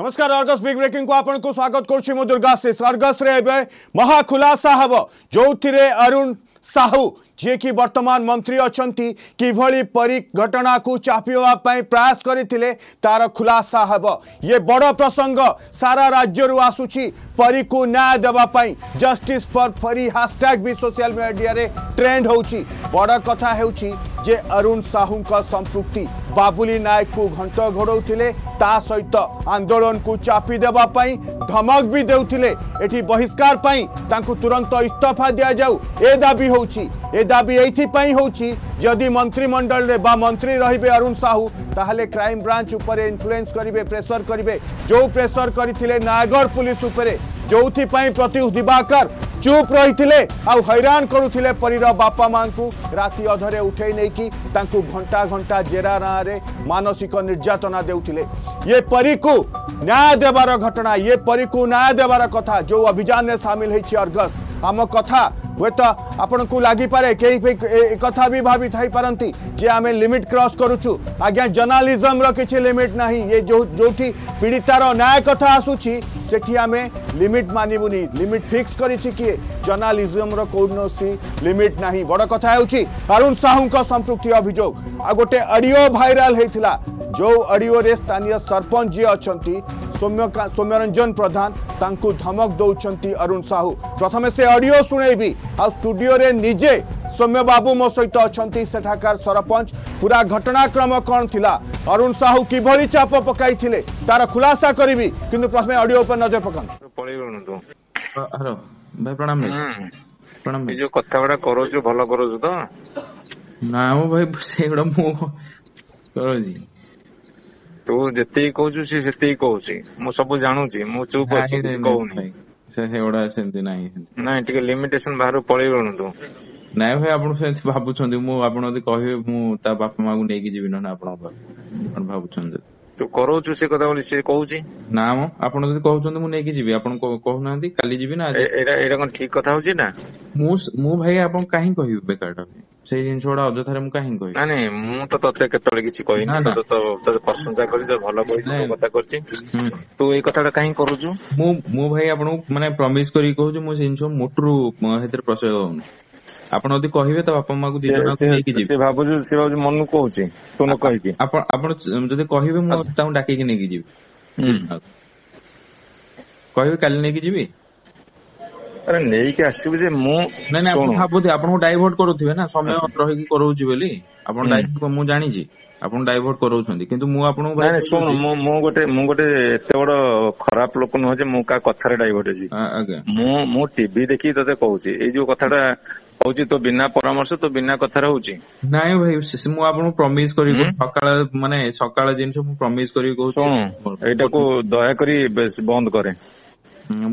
नमस्कार Argus big breaking को आपन को स्वागत कर दुर्गाशीष अर्गस महाखुलासा हम जो थे अरुण साहू ଯିଏକି ବର୍ତ୍ତମାନ ମନ୍ତ୍ରୀ ଅଛନ୍ତି କିଭଳି ପରିଘଟଣାକୁ ଚାପିବା ପାଇଁ ପ୍ରୟାସ କରିଥିଲେ ତାର ଖୁଲାସା ହେବ ଇଏ ବଡ଼ ପ୍ରସଙ୍ଗ ସାରା ରାଜ୍ୟରୁ ଆସୁଛି ପରୀକୁ ନ୍ୟାୟ ଦେବା ପାଇଁ ଜଷ୍ଟିସ୍ ଫର୍ ପରୀ ହାସଟ୍ୟାଗ୍ ବି ସୋସିଆଲ ମିଡ଼ିଆରେ ଟ୍ରେଣ୍ଡ ହେଉଛି ବଡ଼ କଥା ହେଉଛି ଯେ ଅରୁଣ ସାହୁଙ୍କ ସମ୍ପୃକ୍ତି ବାବୁଲି ନାୟକକୁ ଘଣ୍ଟ ଘୋଡ଼ାଉଥିଲେ ତା ସହିତ ଆନ୍ଦୋଳନକୁ ଚାପି ଦେବା ପାଇଁ ଧମକ ବି ଦେଉଥିଲେ ଏଠି ବହିଷ୍କାର ପାଇଁ ତାଙ୍କୁ ତୁରନ୍ତ ଇସ୍ତଫା ଦିଆଯାଉ ଏ ଦାବି ହେଉଛି ଏ दाबी यदि मंत्रिमंडल मंत्री रे अरुण साहू ताहले क्राइम ब्रांच उपर इनफ्लुएंस करेंगे प्रेसर करेंगे जो प्रेसर करते नयगढ़ पुलिस जो प्रत्यु दिवाकर चुप रही हैरान करुले परीर बापा माँ को राति अधरे उठे नहीं कि घंटा घंटा जेरा ना मानसिक निर्यातना देते परी को न्याय देवार घटना ये परी को न्याय देवार कथा जो अभियान में सामिल होगस आम कथा ହୁଏତ ଆପଣଙ୍କୁ ଲାଗିପାରେ କେହି କଥା ବି ଭାବିଥାଇପାରନ୍ତି जे आम लिमिट क्रस करुचु आज्ञा जर्नालीजम किसी लिमिट ना ये जो जो पीड़ितार न्याय कथा आसूची से आम लिमिट मानवुनि लिमिट फिक्स किए जर्नालीजम कौनसी लिमिट ना बड़ कथा होरुण साहू का संपृक्ति अभोग आ गोटे अडियो भाइराल होता जो अडियो स्थानीय सरपंच जी अच्छा सौम्य सौम्यरंजन प्रधान धमक दौरान अरुण साहू प्रथम से अडियो शुणेबी आ स्टूडियो निजे सौम्य बाबू मो सहित अच्छा सेठाकर सरपंच पूरा घटनाक्रम कौन थी अरुण साहू किभली चाप पकाई तार खुलासा करी कि प्रथम अडियो पर नजर पका ये जो कथा बड़ा करो जो करो जो ना भाई बस ये करो जी तो सब चुप लिमिटेशन बाहर ନାଇଁ ଭାଇ ଆପଣ ସେମିତି ଭାବୁଛନ୍ତି ମୁଁ ଆପଣ ଯଦି କହିବେ ମୁଁ ତା ବାପା ମାଙ୍କୁ ନେଇକି ଯିବି ନହେଲେ ଆପଣଙ୍କ ଆପଣ ଭାବୁଛନ୍ତି ତୁ କରଉଛୁ ସେ କଥା ବୋଲି ସେ କହୁଛି ନା ମ ଆପଣ ଯଦି କହୁଛନ୍ତି ମୁଁ ନେଇକି ଯିବି ଆପଣ କହୁନାହାନ୍ତି କାଲି ଯିବି ନା ଏଇଟା ଏଇଟା କଣ ଠିକ କଥା ହଉଛି ନା ମୁଁ ମୁଁ ଭାଇ ଆପଣ କାହିଁ କହିବି ବେକାରଟା ସେଇ ଜିନିଷ ଗୁଡା ଅଯଥାରେ ମୁଁ କାହିଁ କହିବି ନାଇଁ ମୁଁ ତ ତତେ କେତେବେଳେ କିଛି କହିନି ତତେ ତତେ ପ୍ରଶଂସା କରି ତତେ ଭଲ କହିଛି କଥା କରିଛି ତୁ ଏଇ କଥାଟା କାହିଁ କରୁଛୁ ମୁଁ ମୁଁ ଭାଇ ଆପଣଙ୍କୁ ମାନେ ପ୍ରମିସ କରିକି କହୁଛି ମୁଁ ସେ ଜିନିଷ ମୋଟରୁ ସେଥିରେ ପ୍ରଶୟ ହଉନି ଆପଣ ଯଦି କହିବେ ତ ବାପା ମାଙ୍କୁ ଦି ଜଣଙ୍କୁ ନେଇକି ଯିବି ସେ ଭାବୁଛି ସେ ଭାବୁଛି ମନକୁ କହୁଛି ତୁ ନ କହିକି ଆପଣ ଆପଣ ଯଦି କହିବେ ମୁଁ ତାଙ୍କୁ ଡାକିକି ନେଇକି ଯିବି କହିବେ କାଲି ନେଇକି ଯିବି ଆରେ ନେଇକି ଆସିବି ଯେ ମୁଁ ନାଇଁ ନାଇଁ ଆପଣ ଭାବୁଛି ଆପଣଙ୍କୁ ଡାଇଭର୍ଟ କରୁଥିବେ ନା ସମୟ ରହିକି କରଉଛି ବୋଲି ଆପଣ ମୁଁ ଜାଣିଛି ଆପଣ ଡାଇଭର୍ଟ କରଉଛନ୍ତି କିନ୍ତୁ ମୁଁ ଆପଣଙ୍କୁ ନାଇଁ ଶୁଣ ମୁଁ ମୁଁ ଗୋଟେ ମୁଁ ଗୋଟେ ଏତେ ବଡ ଖରାପ ଲୋକ ନୁହଁ ଯେ ମୁଁ କାହା କଥାରେ ଡାଇଭର୍ଟ ହେଇଛି ମୁଁ ମୁଁ ଟିଭି ଦେଖିକି ତତେ କହୁଛି ଏଇ ଯୋଉ କଥାଟା ହଉଛି ତୋ ବିନା ପରାମର୍ଶ ତୋ ବିନା କଥାରେ ହଉଛି ନାଇଁ ଭାଇ ମୁଁ ଆପଣଙ୍କୁ ପ୍ରମିସ କରିବି ସକାଳ ମାନେ ସକାଳ ଜିନିଷ ମୁଁ ପ୍ରମିସ କରିବି କହୁଛି ଶୁଣ ଏଇଟାକୁ ଦୟାକରି ବେଶ ବନ୍ଦ କରେ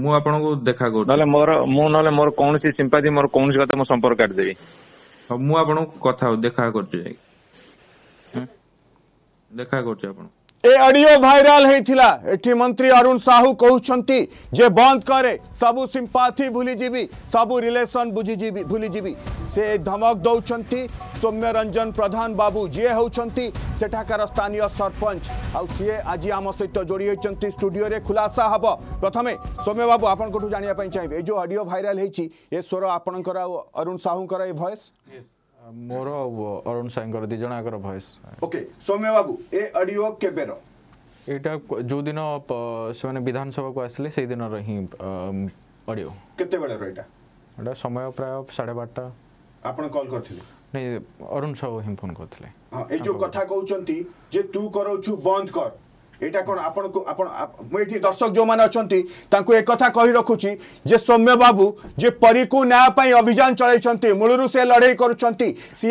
ମୁଁ ଆପଣଙ୍କୁ ଦେଖା କରୁଛି ନହେଲେ ମୋର ମୁଁ ନହେଲେ ମୋର କୌଣସି ସିମ୍ପାଦି ମୋର କୌଣସି କଥା ମୋ ସମ୍ପର୍କ କାଟିଦେବି ମୁଁ ଆପଣଙ୍କୁ କଥା ଦେଖା କରୁଛି ଦେଖା କରୁଛି ଆପଣଙ୍କୁ ए अडियो भाइराल होता एटी मंत्री अरुण साहू कहते जे बंद करे सबू सिंपाथी भूलिजी सबू रिलेसन बुझीजी जीवी से धमक दौरान सौम्य रंजन प्रधान बाबू जी होती सेठाकार स्थानीय सरपंच आए आज आम सहित जोड़ी होती स्टूडियो खुलासा हम प्रथम सौम्य बाबू आपण जानापी चाहिए ये जो अडियो भाइराल हो स्वर आपणकर अरुण साहूं भएस ମୋର ଅରୁଣ ସାଇଙ୍କର ଦୁଇ ଜଣଙ୍କର ଭଏସ୍ ଓକେ ସୌମ୍ୟ ବାବୁ ଏ ଅଡିଓ କେବେର ଏଇଟା ଯେଉଁ ଦିନ ସେମାନେ ବିଧାନସଭାକୁ ଆସିଲେ ସେଇ ଦିନର ହିଁ ଅଡିଓ କେତେବେଳର ଏଇଟା ଏଇଟା ସମୟ ପ୍ରାୟ ସାଢ଼େ ବାରଟା ଆପଣ କଲ୍ କରିଥିଲେ ନାଇଁ ଅରୁଣ ସାହୁ ହିଁ ଫୋନ୍ କରିଥିଲେ ହଁ ଏ ଯେଉଁ କଥା କହୁଛନ୍ତି ଯେ ତୁ କରଉଛୁ ବନ୍ଦ କର এটা কোন আপনার আপন এটি দর্শক যে মানে অনেক তাঁকু কথা কহি রাখুছি যে সৌম্য বাবু যে পরীকু ন্যায় অভিযান চলাইছেন মূলর সে লড়াই করছেন সি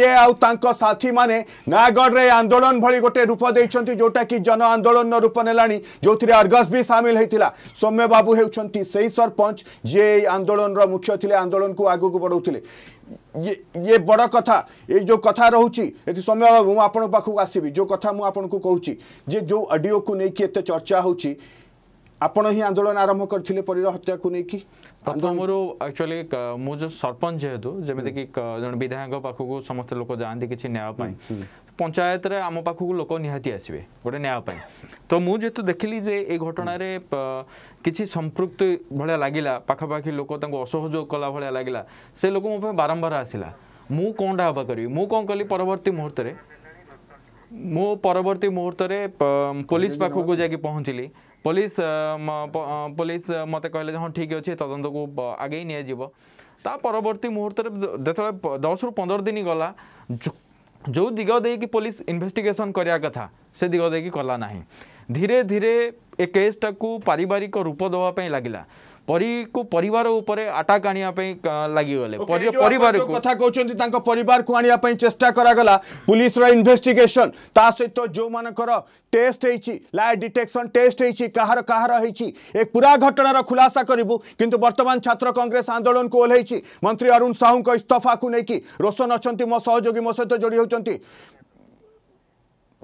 আথী মানে নয়াগড়ে আন্দোলন ভি গোটে রূপ দিয়েছেন যেটা কি জন আন্দোলন রূপ নেলা যে অর্গস বি সামিল হয়েছিল সৌম্য বাবু হচ্ছেন সেই সরপঞ্চ যে এই আন্দোলনর মুখ্য লে আন্দোলন আগুক বড়াও ये ये बड़ कथा ये जो कथा रोची समय अभाव मुझ जो कथा मुझक कह जो अडियो को लेकिन एत चर्चा हो आपण ही आंदोलन आरंभ करते पर हत्या को लेकिन एक्चुअली मुझे सरपंच जेहेतु जमीक जो विधायक पाखक समस्त लोग जाती किसी न्याय ପଞ୍ଚାୟତରେ ଆମ ପାଖକୁ ଲୋକ ନିହାତି ଆସିବେ ଗୋଟେ ନ୍ୟାୟ ପାଇଁ ତ ମୁଁ ଯେହେତୁ ଦେଖିଲି ଯେ ଏ ଘଟଣାରେ କିଛି ସମ୍ପୃକ୍ତି ଭଳିଆ ଲାଗିଲା ପାଖାପାଖି ଲୋକ ତାଙ୍କୁ ଅସହଯୋଗ କଲା ଭଳିଆ ଲାଗିଲା ସେ ଲୋକ ମୋ ପାଇଁ ବାରମ୍ବାର ଆସିଲା ମୁଁ କ'ଣଟା ହେବା କରିବି ମୁଁ କ'ଣ କଲି ପରବର୍ତ୍ତୀ ମୁହୂର୍ତ୍ତରେ ମୁଁ ପରବର୍ତ୍ତୀ ମୁହୂର୍ତ୍ତରେ ପୋଲିସ ପାଖକୁ ଯାଇକି ପହଞ୍ଚିଲି ପୋଲିସ ପୋଲିସ ମୋତେ କହିଲେ ଯେ ହଁ ଠିକ୍ ଅଛି ତଦନ୍ତକୁ ଆଗେଇ ନିଆଯିବ ତା ପରବର୍ତ୍ତୀ ମୁହୂର୍ତ୍ତରେ ଯେତେବେଳେ ଦଶରୁ ପନ୍ଦର ଦିନ ଗଲା जो दिग दे कि पुलिस इनभेस्टिगेसन कराया कथा से दिग दे कि कला ना धीरे धीरे ए केसटा को पारिवारिक रूप देवाई लगला ପରିକୁ ପରିବାର ଉପରେ ଆଟାକ୍ ଆଣିବା ପାଇଁ ଲାଗିଗଲେ ପରିବାରକୁ କଥା କହୁଛନ୍ତି ତାଙ୍କ ପରିବାରକୁ ଆଣିବା ପାଇଁ ଚେଷ୍ଟା କରାଗଲା ପୁଲିସର ଇନଭେଷ୍ଟିଗେସନ ତା ସହିତ ଯେଉଁମାନଙ୍କର ଟେଷ୍ଟ ହେଇଛି ଲାଏ ଡିଟେକ୍ସନ ଟେଷ୍ଟ ହେଇଛି କାହାର କାହାର ହେଇଛି ଏ ପୁରା ଘଟଣାର ଖୁଲାସା କରିବୁ କିନ୍ତୁ ବର୍ତ୍ତମାନ ଛାତ୍ର କଂଗ୍ରେସ ଆନ୍ଦୋଳନକୁ ଓହ୍ଲେଇଛି ମନ୍ତ୍ରୀ ଅରୁଣ ସାହୁଙ୍କ ଇସ୍ତଫାକୁ ନେଇକି ରୋଶନ ଅଛନ୍ତି ମୋ ସହଯୋଗୀ ମୋ ସହିତ ଯୋଡ଼ି ହେଉଛନ୍ତି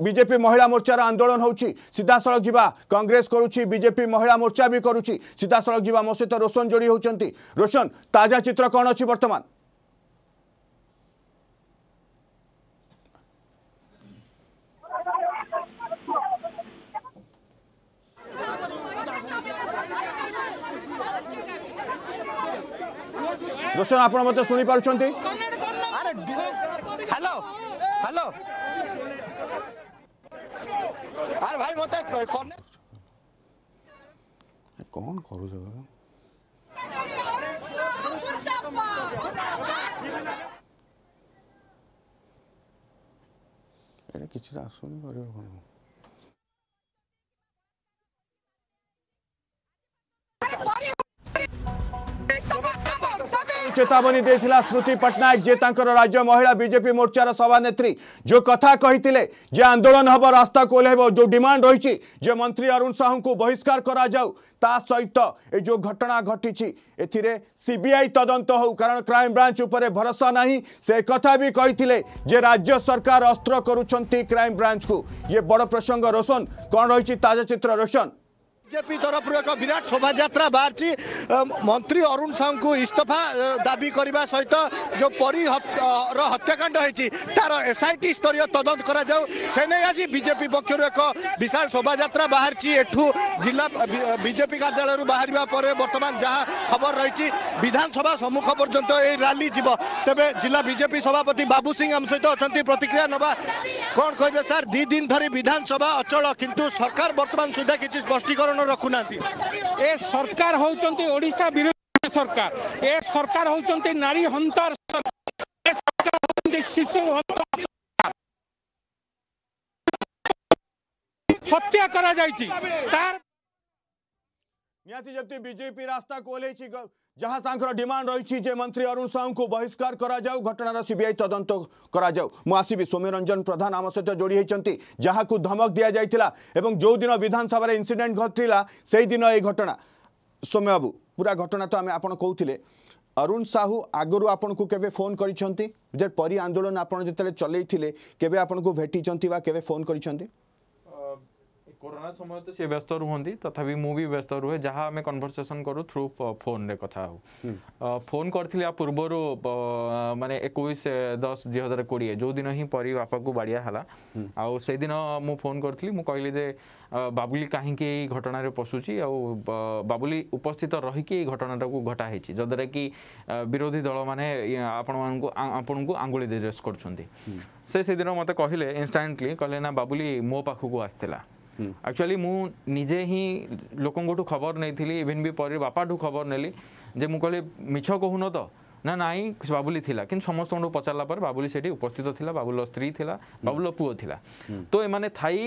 বিজেপি মহিলা মোর্চার আন্দোলন হচ্ছে সিধাসলখ যা কংগ্রেস করুছি বিজেপি মহিলা মোর্চা বি করুছি সিধাসলখ যা মো সহ রোশন যোড়ি হচ্ছেন রোশন তাজা চিত্র কণ অ বর্তমান রোশন আপনার মতো শুনে পুঁচ হ্যালো হ্যালো পদত্যাগ নয় ফর্মে এটা କିଛି ତ ଆସୁନି କରିବ चेतावनी देता स्मृति पट्टनायक जे राज्य महिला बीजेपी मोर्चार सभानेत्री जो कथा कही आंदोलन हम रास्ता ओह्लैब जो डिमांड रही मंत्री अरुण साहू को बहिष्कार करा सहित ए जो घटना घटी एथिरे सीबीआई तदंत हो कारण क्राइम ब्रांच उपरे भरोसा नहीं से कथा भी कही जे राज्य सरकार अस्त्र करुंच क्राइम ब्रांच को ये बड़ प्रसंग रोशन कौन रही ताजा चित्र रोशन ବିଜେପି ତରଫରୁ ଏକ ବିରାଟ ଶୋଭାଯାତ୍ରା ବାହାରିଛି ମନ୍ତ୍ରୀ ଅରୁଣ ସାହୁଙ୍କୁ ଇସ୍ତଫା ଦାବି କରିବା ସହିତ ଯେଉଁ ପରୀର ହତ୍ୟାକାଣ୍ଡ ହୋଇଛି ତାର ଏସ୍ ଆଇ ଟି ସ୍ତରୀୟ ତଦନ୍ତ କରାଯାଉ ସେ ନେଇ ଆଜି ବିଜେପି ପକ୍ଷରୁ ଏକ ବିଶାଳ ଶୋଭାଯାତ୍ରା ବାହାରିଛି ଏଠୁ ଜିଲ୍ଲା ବିଜେପି କାର୍ଯ୍ୟାଳୟରୁ ବାହାରିବା ପରେ ବର୍ତ୍ତମାନ ଯାହା ଖବର ରହିଛି ବିଧାନସଭା ସମ୍ମୁଖ ପର୍ଯ୍ୟନ୍ତ ଏହି ରାଲି ଯିବ ତେବେ ଜିଲ୍ଲା ବିଜେପି ସଭାପତି ବାବୁ ସିଂ ଆମ ସହିତ ଅଛନ୍ତି ପ୍ରତିକ୍ରିୟା ନେବା କ'ଣ କହିବେ ସାର୍ ଦୁଇ ଦିନ ଧରି ବିଧାନସଭା ଅଚଳ କିନ୍ତୁ ସରକାର ବର୍ତ୍ତମାନ ସୁଦ୍ଧା କିଛି ସ୍ପଷ୍ଟୀକରଣ କାରଣ ରଖୁନାହାନ୍ତି ଏ ସରକାର ହଉଛନ୍ତି ଓଡ଼ିଶା ବିରୋଧୀ ସରକାର ଏ ସରକାର ହଉଛନ୍ତି ନାରୀ ହନ୍ତର ସରକାର ଏ ଶିଶୁ ହନ୍ତର হত্যা করা যাইছি তার নিহতি যেমনি বিজেপি जहाँ तर डिमांड रही मंत्री अरुण साहू को बहिष्कार करा घटनार सीबीआई तदंत करा सौम्य सौम्यरंजन प्रधान आम सहित जोड़ी होती जहाँ को धमक दि जाता जो दिन विधानसभा इनसीडेट घटला से ही दिन ये घटना सौम्य बाबू पूरा घटना तो आम आप कहते अरुण साहू आगु आपन को केवे फोन करी आंदोलन आपड़ जिते चलते केवे आपन को भेटी केवे फोन करी कोरोना समय तो सी व्यस्त रुहति तथापि मु भी व्यस्त रुहे जहाँ आम कनभरसेसन करूँ थ्रु फोन रे कथा हो फोन करी पूर्वर मानने एक दस दुई हजार कोड़े जो दिन ही परी बापा को बाड़िया है आउ से दिन मु फोन करी मुझे कहली जे বাবুলি কাহিকি এই ঘটনার পশুছি আউ বাবুলি উপস্থিত রহিকি এই ঘটনাটাকে ঘটা হয়েছি যদ্বারা কি বিরোধী দল মানে আপন আপনার আঙ্গুলি রেস করছেন সে সেদিন মতো কহিলেন ইনস্টাটলি কহিলেন না বাবুলি মো পাখক আসছিলা ଆକ୍ଚୁଆଲି ମୁଁ ନିଜେ ହିଁ ଲୋକଙ୍କଠୁ ଖବର ନେଇଥିଲି ଇଭିନ୍ ବି ପରି ବାପାଠୁ ଖବର ନେଲି ଯେ ମୁଁ କହିଲି ମିଛ କହୁନ ତ ନା ନାଇଁ ବାବୁଲି ଥିଲା କିନ୍ତୁ ସମସ୍ତଙ୍କଠୁ ପଚାରିଲା ପରେ ବାବୁଲି ସେଠି ଉପସ୍ଥିତ ଥିଲା ବାବୁଲ ସ୍ତ୍ରୀ ଥିଲା ବାବୁଲ ପୁଅ ଥିଲା ତ ଏମାନେ ଥାଇ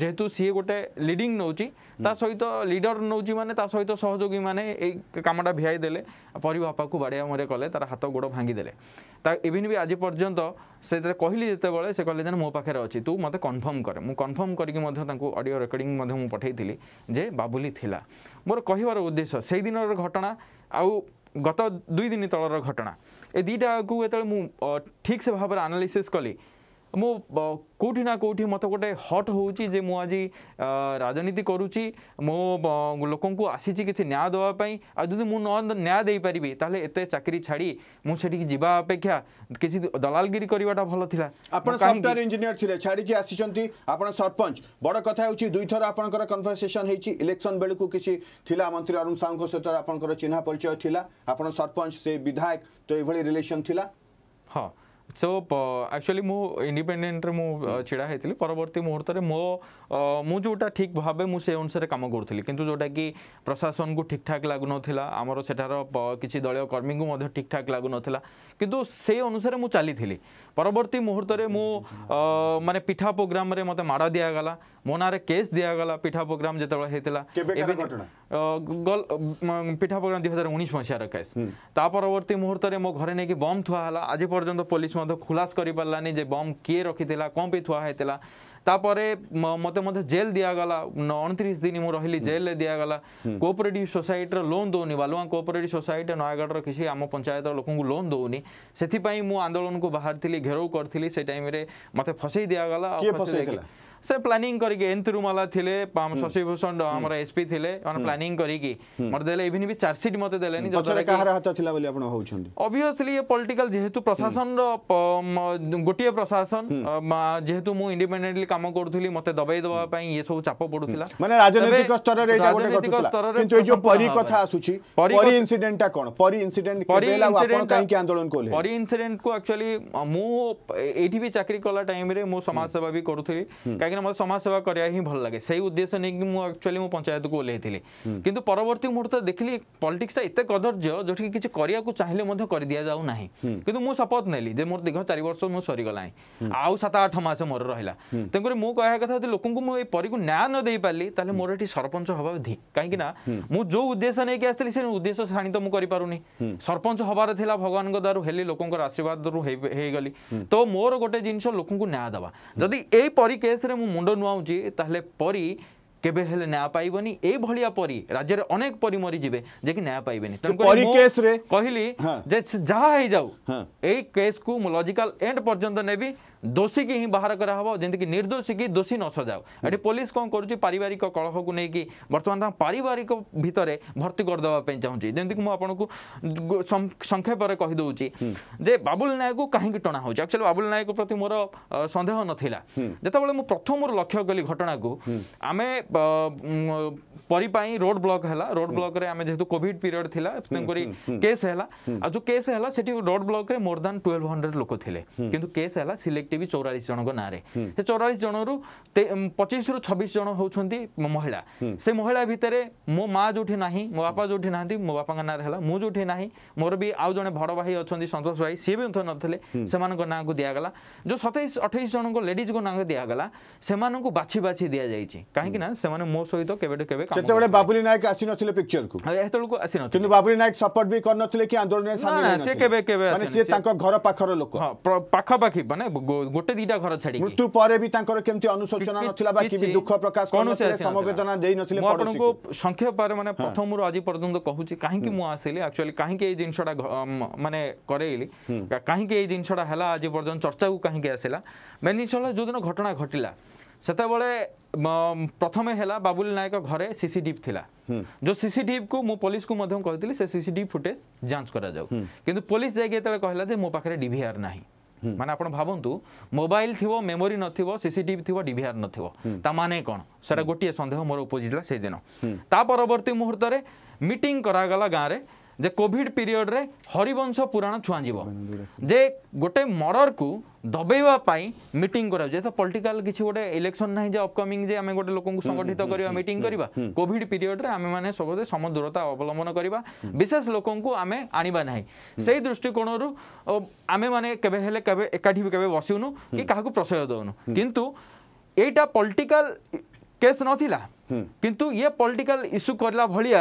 ଯେହେତୁ ସିଏ ଗୋଟେ ଲିଡିଂ ନେଉଛି ତା ସହିତ লিডর নেଉଛି মানে তা সহিত সহযোগী মানে এই কামটা ভিয়াই দেলে পরি বাপাকে বাড়িয়া মরে কলে তার হাত গোড় ভাঙ্গি দেলে তা ইভিন বি আজ পর্যন্ত সে কহিলি যেতবে সে কলে যে মো পাখে অছি তু মতো কনফর্ম করে মু কনফর্ম করি তাঁকু অডিও রেকর্ডিং পঠাইলি যে বাবুলি লা মোর কহবার উদ্দেশ্য সেই দিনর ঘটনা আউ ଗତ ଦୁଇ ଦିନ ତଳର ଘଟଣା ଏ ଦୁଇଟାକୁ ଯେତେବେଳେ ମୁଁ ଠିକ୍ ସେ ଭାବରେ ଆନାଲିସିସ୍ କଲି ମୁଁ କେଉଁଠି ନା କେଉଁଠି ମୋତେ ଗୋଟେ ହଟ୍ ହେଉଛି ଯେ ମୁଁ ଆଜି ରାଜନୀତି କରୁଛି ମୋ ଲୋକଙ୍କୁ ଆସିଛି କିଛି ନ୍ୟାୟ ଦେବା ପାଇଁ ଆଉ ଯଦି ମୁଁ ନ ନ୍ୟାୟ ଦେଇପାରିବି ତାହେଲେ ଏତେ ଚାକିରି ଛାଡ଼ି ମୁଁ ସେଠିକି ଯିବା ଅପେକ୍ଷା କିଛି ଦଲାଲଗିରି କରିବାଟା ଭଲ ଥିଲା ଆପଣ ସଫ୍ଟୱେୟାର ଇଞ୍ଜିନିୟର ଥିଲେ ଛାଡ଼ିକି ଆସିଛନ୍ତି ଆପଣ ସରପଞ୍ଚ ବଡ଼ କଥା ହେଉଛି ଦୁଇଥର ଆପଣଙ୍କର କନଭରସେସନ୍ ହେଇଛି ଇଲେକ୍ସନ୍ ବେଳକୁ କିଛି ଥିଲା ମନ୍ତ୍ରୀ ଅରୁଣ ସାହୁଙ୍କ ସହିତ ଆପଣଙ୍କର ଚିହ୍ନା ପରିଚୟ ଥିଲା ଆପଣ ସରପଞ୍ଚ ସେ ବିଧାୟକ ତ ଏଭଳି ରିଲେସନ୍ ଥିଲା ହଁ ସୋ ଆକ୍ଚୁଆଲି ମୁଁ ଇଣ୍ଡିପେଣ୍ଡେଣ୍ଟରେ ମୁଁ ଛିଡ଼ା ହେଇଥିଲି ପରବର୍ତ୍ତୀ ମୁହୂର୍ତ୍ତରେ ମୋ ମୁଁ ଯେଉଁଟା ଠିକ୍ ଭାବେ ମୁଁ ସେ ଅନୁସାରେ କାମ କରୁଥିଲି କିନ୍ତୁ ଯେଉଁଟାକି ପ୍ରଶାସନକୁ ଠିକ୍ଠାକ୍ ଲାଗୁନଥିଲା ଆମର ସେଠାର କିଛି ଦଳୀୟ କର୍ମୀଙ୍କୁ ମଧ୍ୟ ଠିକ୍ଠାକ୍ ଲାଗୁନଥିଲା କିନ୍ତୁ ସେ ଅନୁସାରେ ମୁଁ ଚାଲିଥିଲି ପରବର୍ତ୍ତୀ ମୁହୂର୍ତ୍ତରେ ମୁଁ ମାନେ ପିଠା ପ୍ରୋଗ୍ରାମରେ ମୋତେ ମାଡ଼ ଦିଆଗଲା ମୋ ନାଁରେ କେସ୍ ଦିଆଗଲା ପିଠା ପ୍ରୋଗ୍ରାମ ଯେତେବେଳେ ହେଇଥିଲା ପିଠା ପ୍ରୋଗ୍ରାମ ଦୁଇ ହଜାର ଉଣେଇଶ ମସିହାର କେସ୍ ତା ପରବର୍ତ୍ତୀ ମୁହୂର୍ତ୍ତରେ ମୋ ଘରେ ନେଇକି ବମ୍ ଥୁଆ ହେଲା ଆଜି ପର୍ଯ୍ୟନ୍ତ ପୋଲିସ ମଧ୍ୟ ଖୁଲାସ କରିପାରିଲାନି ଯେ ବମ୍ କିଏ ରଖିଥିଲା କ'ଣ ପାଇଁ ଥୁଆ ହେଇଥିଲା तापर मत जेल दिगला अणतीस दिन मुझे रही हम्म। जेल दिगला हम्म। कोअपरेटिव सोसाइटर लोन दौनी बालुआ कोअपरेटिव सोसाइटी नयगढ़ किसी आम पंचायत लोक लोन दौनी से आंदोलन को बाहर थी घेराव करी से टाइम मत फसई दिगला ସେ ପ୍ଲାନିଂ କରିକି ଏମିତି ରୁମାଲା ଥିଲେ ଶଶିଭୂଷଣ ଆମର ଏସପି ଥିଲେ ମାନେ ପ୍ଲାନିଂ କରିକି ମୋତେ ଦେଲେ ଇଭିନ୍ ବି ଚାର୍ଜସିଟ୍ ମୋତେ ଦେଲେନି ଅବଭିୟସଲି ଏ ପଲିଟିକାଲ ଯେହେତୁ ପ୍ରଶାସନର ଗୋଟିଏ ପ୍ରଶାସନ ଯେହେତୁ ମୁଁ ଇଣ୍ଡିପେଣ୍ଡେଣ୍ଟଲି କାମ କରୁଥିଲି ମୋତେ ଦବାଇ ଦେବା ପାଇଁ ଇଏ ସବୁ ଚାପ ପଡୁଥିଲା ମାନେ ରାଜନୈତିକ ସ୍ତରରେ ଏଇଟା ଗୋଟେ ଘଟୁଥିଲା କିନ୍ତୁ ଏ ଯୋଉ ପରି କଥା ଆସୁଛି ପରି ଇନସିଡେଣ୍ଟଟା କ'ଣ ପରି ଇନସିଡେଣ୍ଟ କେବେ ହେଲା ଆପଣ କାହିଁକି ଆନ୍ଦୋଳନ କଲେ ପରି ଇନସିଡେଣ୍ଟକୁ ଆକ୍ଚୁଆଲି ମୁଁ ଏଇଠି ବି ଚାକିରି କଲା ଟାଇମରେ ମୁଁ ସମାଜ ସେବା ବି କରୁଥିଲି କାହିଁକିନା ମୋତେ ସମାଜ ସେବା କରିବା ହିଁ ଭଲ ଲାଗେ ସେଇ ଉଦ୍ଦେଶ୍ୟ ନେଇକି ମୁଁ ଆକ୍ଚୁଆଲି ମୁଁ ପଞ୍ଚାୟତକୁ ଓହ୍ଲେଇଥିଲି କିନ୍ତୁ ପରବର୍ତ୍ତୀ ମୁହୂର୍ତ୍ତ ଦେଖିଲି ପଲିଟିକ୍ସଟା ଏତେ କଦର୍ଯ୍ୟ ଯେଉଁଠିକି କିଛି କରିବାକୁ ଚାହିଁଲେ ମଧ୍ୟ କରିଦିଆଯାଉ ନାହିଁ କିନ୍ତୁ ମୁଁ ଶପଥ ନେଲି ଯେ ମୋର ଦୀର୍ଘ ଚାରି ବର୍ଷ ମୁଁ ସରିଗଲାଣି ଆଉ ସାତ ଆଠ ମାସ ମୋର ରହିଲା ତେଣୁକରି ମୁଁ କହିବା କଥା ଯଦି ଲୋକଙ୍କୁ ମୁଁ ଏଇ ପରିକୁ ନ୍ୟାୟ ନ ଦେଇପାରିଲି ତାହେଲେ ମୋର ଏଠି ସରପଞ୍ଚ ହେବା ଧିକ୍ କାହିଁକିନା ମୁଁ ଯେଉଁ ଉଦ୍ଦେଶ୍ୟ ନେଇକି ଆସିଥିଲି ସେ ଉଦ୍ଦେଶ୍ୟ ସାଣିତ ମୁଁ କରିପାରୁନି ସରପଞ୍ଚ ହେବାର ଥିଲା ଭଗବାନଙ୍କ ଦ୍ୱାରା ହେଲି ଲୋକଙ୍କର ଆଶୀର୍ବାଦରୁ ହେଇଗଲି ତ ମୋର ଗୋଟେ ଜିନିଷ ଲୋକଙ୍କୁ ନ୍ୟାୟ ଦେବା ଯଦି ଏଇ ପରି କେସ୍ରେ ମୁଁ ମୁଣ୍ଡ ନୁଆଉଛି ତାହେଲେ ପରି কেবে হলে ন্যায় পাইবনি এইভাবে পরি রাজ্যের অনেক পরি মরিযে যে কি ন্যায় পাইবেনি কহিলি যে যা হয়ে যাও এই কেস কু লজিকাল এন্ড পর্যন্ত নেবি दोषी की हिं बाहर कराह जमीक निर्दोषी की दोषी न सजाओ एट पुलिस कौन कर पारिवारिक कलह को लेकिन बर्तमान पारिवारिक भितर भर्ती करदेवाई चाहूँगी जमीक मुझक संक्षेप कहीदे जे बाबुल नायक कहीं टणा होचुअली बाबुल नायक प्रति मोर सन्देह ना जिते मुझ प्रथम लक्ष्य कली घटना को आम परिपाई रोड ब्लक है रोड ब्लक जेहतु कॉविड पीरियड थी केस है जो केस है road block more than twelve hundred लोक थे किस सिलेक्ट ଟିଭି ଚଉରାଳିଶ ଜଣଙ୍କ ନାଁରେ ସେ ଚଉରାଳିଶ ଜଣରୁ ପଚିଶରୁ ଛବିଶ ଜଣ ହେଉଛନ୍ତି ମହିଳା ସେ ମହିଳା ଭିତରେ ମୋ ମା ଯେଉଁଠି ନାହିଁ ମୋ ବାପା ଯେଉଁଠି ନାହାନ୍ତି ମୋ ବାପାଙ୍କ ନାଁରେ ହେଲା ମୁଁ ଯେଉଁଠି ନାହିଁ ମୋର ବି ଆଉ ଜଣେ ବଡ଼ ଭାଇ ଅଛନ୍ତି ସନ୍ତୋଷ ଭାଇ ସିଏ ବି ମଧ୍ୟ ନଥିଲେ ସେମାନଙ୍କ ନାଁକୁ ଦିଆଗଲା ଯେଉଁ ସତେଇଶ ଅଠେଇଶ ଜଣଙ୍କ ଲେଡ଼ିଜ୍ଙ୍କ ନାଁ ଦିଆଗଲା ସେମାନଙ୍କୁ ବାଛି ବାଛି ଦିଆଯାଇଛି କାହିଁକି ନା ସେମାନେ ମୋ ସହିତ କେବେଠୁ କେବେ ଯେତେବେଳେ ବାବୁଲି ନାୟକ ଆସିନଥିଲେ ପିକ୍ଚରକୁ ସେତେବେଳକୁ ଆସିନଥିଲେ କିନ୍ତୁ ବାବୁଲି ନାୟକ ସପୋର୍ଟ ବି କରିନଥିଲେ କି ଆନ୍ଦୋଳନରେ ସାମିଲ ସେ କେବେ କେବେ ମାନେ ସେ ତାଙ୍କ ଘର ପାଖର ଲୋକ ପାଖାପାଖି ମାନେ ଗୋଟେ ଦିଟା ଘର ଛାଡି ମୃତ୍ୟୁ ପରେ ବି ତାଙ୍କର କେମିତି ଅନୁଶୋଚନା ନଥିଲା ବା କେମିତି ଦୁଃଖ ପ୍ରକାଶ କରୁନଥିଲେ ସମବେଦନା ଦେଇ ନଥିଲେ ମୁଁ ଆପଣଙ୍କୁ ସଂଖ୍ୟା ପରେ ମାନେ ପ୍ରଥମରୁ ଆଜି ପର୍ଯ୍ୟନ୍ତ କହୁଛି କାହିଁକି ମୁଁ ଆସିଲି ଆକ୍ଚୁଆଲି କାହିଁକି ଏଇ ଜିନିଷଟା ମାନେ କରେଇଲି କାହିଁକି ଏଇ ଜିନିଷଟା ହେଲା ଆଜି ପର୍ଯ୍ୟନ୍ତ ଚର୍ଚ୍ଚାକୁ କାହିଁକି ଆସିଲା ମେନ୍ ଜିନିଷ ହେଲା ଯେଉଁଦିନ ଘଟଣା ଘଟିଲା ସେତେବେଳେ ପ୍ରଥମେ ହେଲା ବାବୁଲି ନାୟକ ଘରେ ସିସିଟିଭି ଥିଲା ଯେଉଁ ସିସିଟିଭିକୁ ମୁଁ ପୋଲିସକୁ ମଧ୍ୟ କହିଥିଲି ସେ ସିସିଟିଭି ଫୁଟେଜ ଯାଞ୍ଚ କରାଯାଉ କିନ୍ତୁ ପୋଲିସ ଯାଇକି ଯେତେବେଳେ କହିଲା ଯେ ମୋ ପାଖରେ ଡିଭିଆର୍ ନାହିଁ ମାନେ ଆପଣ ଭାବନ୍ତୁ ମୋବାଇଲ ଥିବ ମେମୋରି ନଥିବ ସିସିଟିଭି ଥିବ ଡିଭିଆର୍ ନଥିବ ତା ମାନେ କ'ଣ ସେଟା ଗୋଟିଏ ସନ୍ଦେହ ମୋର ଉପଜିଥିଲା ସେଇଦିନ ତା ପରବର୍ତ୍ତୀ ମୁହୂର୍ତ୍ତରେ ମିଟିଂ କରାଗଲା ଗାଁରେ যে কোভিড পিরিয়ডরে হরিবংশ পুরাণ ছুঁয়াযিব যে গোটে মর্ডরকু দবেইবা পাই মিটিং করা যে তো পলিটিকাল কিছু গোটে ইলেকশন নাই যে অপকমিং যে আমি গোটে লোকଙ୍କୁ সংগঠিত করিবা মিটিং করিবা কোভিড পিরিয়ডরে আমি মানে সবুজে সমদূরতা অবলম্বন করিবা বিশেষ লোকଙ୍କୁ আমি আনিবা নাই সেই দৃষ্টিকোণରୁ আমি মানে কেবে হেলে কেবে একাঠি কেবে বসিউনু কি কাহাকু প্রশ্রয় দଉନୁ কিন্তু এইটা পলিটিকাল কেস নথিলা କିନ୍ତୁ ଇଏ ପଲିଟିକାଲ ଇସ୍ୟୁ କରିଲା ଭଳିଆ